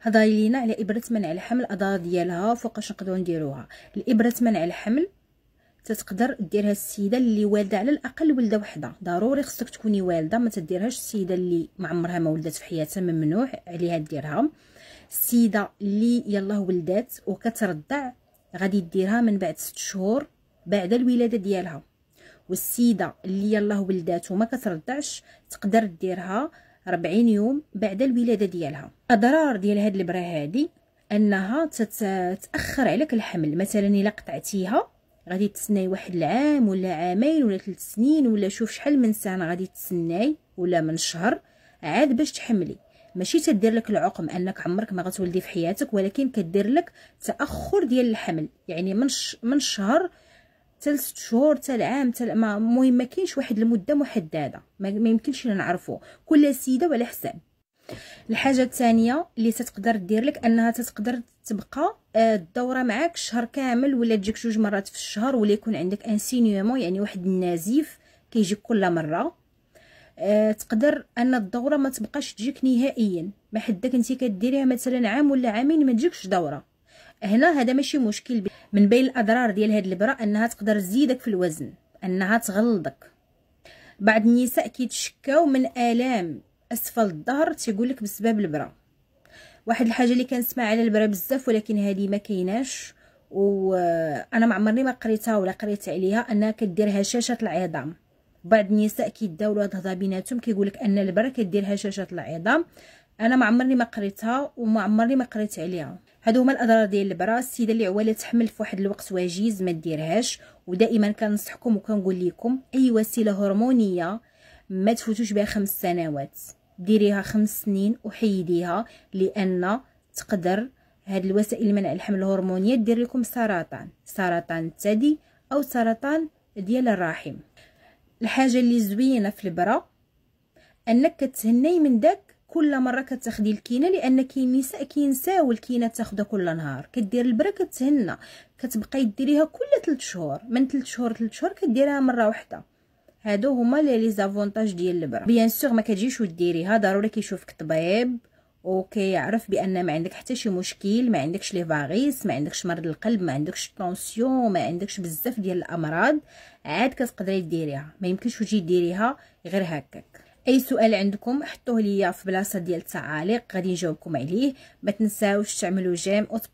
هضاي لينا على ابره منع الحمل الاضرار ديالها فوقاش نقدروا نديروها الابره منع الحمل تتقدر ديرها السيده اللي والده على الاقل ولده وحده ضروري خصك تكوني والده ما تديرهاش السيده اللي ما عمرها ما ولدت في حياتها ممنوع عليها ديرها السيده اللي يلاه ولدات وكترضع غادي ديرها من بعد ست شهور بعد الولاده ديالها والسيده اللي يلاه ولدات وما كترضعش تقدر ديرها 40 يوم بعد الولاده ديالها اضرار ديال هاد البره هادي انها تتاخر عليك الحمل مثلا الا قطعتيها غادي تسناي واحد العام ولا عامين ولا ثلاث سنين ولا شوف شحال من سنه غادي تسناي ولا من شهر عاد باش تحملي ماشي تدير لك العقم انك عمرك ما غتولدي في حياتك ولكن كدير لك تاخر ديال الحمل يعني من ش... من شهر حتى ست شهور حتى العام حتى ما المهم ما كاينش واحد المده محدده ما, ما يمكنش نعرفه كل سيده وعلى حساب الحاجه الثانيه اللي تتقدر دير لك انها تتقدر تبقى الدوره آه، معاك شهر كامل ولا تجيك جوج مرات في الشهر ولا يكون عندك انسينيومون يعني واحد النزيف كيجيك كل مره آه، تقدر ان الدوره ما تبقاش تجيك نهائيا ما حدك انت كديريها مثلا عام ولا عامين ما تجيكش دوره هنا هذا ماشي مشكل من بين الاضرار ديال هاد الابره انها تقدر تزيدك في الوزن انها تغلظك بعض النساء كيتشكاو من الام اسفل الظهر تيقول لك بسبب البره واحد الحاجه اللي كنسمع على البره بزاف ولكن هذه ما كايناش وانا ما عمرني ما قريتها ولا قريت عليها انها كدير هشاشه العظام بعض النساء كيداو هاد الهضره بيناتهم كيقول لك ان البره كدير هشاشه العظام انا ما عمرني ما قريتها وما عمرني ما قريت عليها هادو هما الاضرار ديال البرا السيده اللي عواله تحمل في واحد الوقت وجيز ما ديرهاش ودائما كنصحكم وكنقول لكم اي وسيله هرمونيه ما تفوتوش بها خمس سنوات ديريها خمس سنين وحيديها لان تقدر هاد الوسائل منع الحمل الهرمونيه دير لكم سرطان سرطان الثدي او سرطان ديال الرحم الحاجه اللي زوينه في البرا انك كتهني من داك كل مره كتاخدي الكينه لان كاين نساء كينساو الكينه تاخدها كل نهار كدير البركه كتهنى كتبقاي ديريها كل 3 شهور من 3 شهور 3 شهور كديريها مره واحده هادو هما لي زافونتاج ديال البرا بيان سور ما كتجيش وديريها ضروري كيشوفك طبيب وكيعرف بان ما عندك حتى شي مشكل ما عندكش لي فاريس ما عندكش مرض القلب ما عندكش طونسيون ما عندكش بزاف ديال الامراض عاد كتقدري ديريها ما يمكنش تجي ديريها غير هكاك اي سؤال عندكم حطوه ليا في بلاصه ديال التعاليق غادي نجاوبكم عليه ما تنساوش تعملوا جيم وتبارك